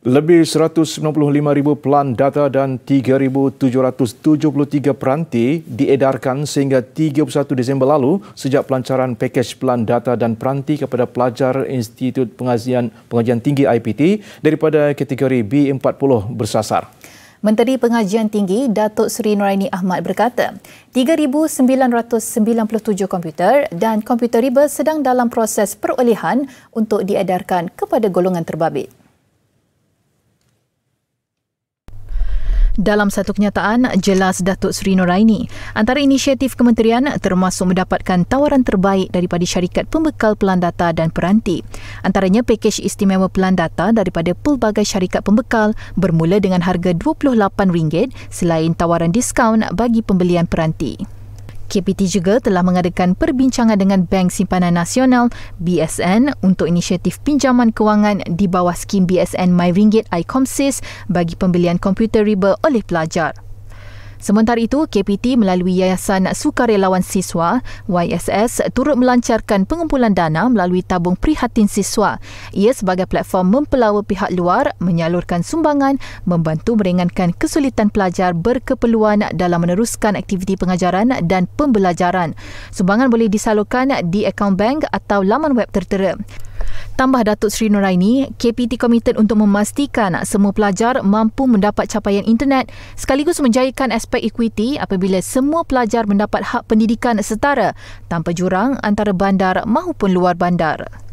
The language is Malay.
Lebih 195,000 pelan data dan 3,773 peranti diedarkan sehingga 31 Disember lalu sejak pelancaran pakej pelan data dan peranti kepada pelajar Institut Pengajian, Pengajian Tinggi IPT daripada kategori B40 bersasar. Menteri Pengajian Tinggi Datuk Seri Nuraini Ahmad berkata, 3,997 komputer dan komputer riba sedang dalam proses perolehan untuk diedarkan kepada golongan terbabit. Dalam satu kenyataan, jelas Datuk Seri Noraini, antara inisiatif kementerian termasuk mendapatkan tawaran terbaik daripada syarikat pembekal pelan data dan peranti. Antaranya pakej istimewa pelan data daripada pelbagai syarikat pembekal bermula dengan harga RM28 selain tawaran diskaun bagi pembelian peranti. KPT juga telah mengadakan perbincangan dengan Bank Simpanan Nasional BSN untuk inisiatif pinjaman kewangan di bawah skim BSN MyRinggit iComsis bagi pembelian komputer riba oleh pelajar. Sementara itu, KPT melalui Yayasan Sukarelawan Siswa, YSS, turut melancarkan pengumpulan dana melalui tabung prihatin siswa. Ia sebagai platform mempelawa pihak luar, menyalurkan sumbangan, membantu meringankan kesulitan pelajar berkeperluan dalam meneruskan aktiviti pengajaran dan pembelajaran. Sumbangan boleh disalurkan di akaun bank atau laman web tertera tambah Datuk Seri Nuraini, KPT komited untuk memastikan semua pelajar mampu mendapat capaian internet sekaligus menjayakan aspek equity apabila semua pelajar mendapat hak pendidikan setara tanpa jurang antara bandar maupun luar bandar.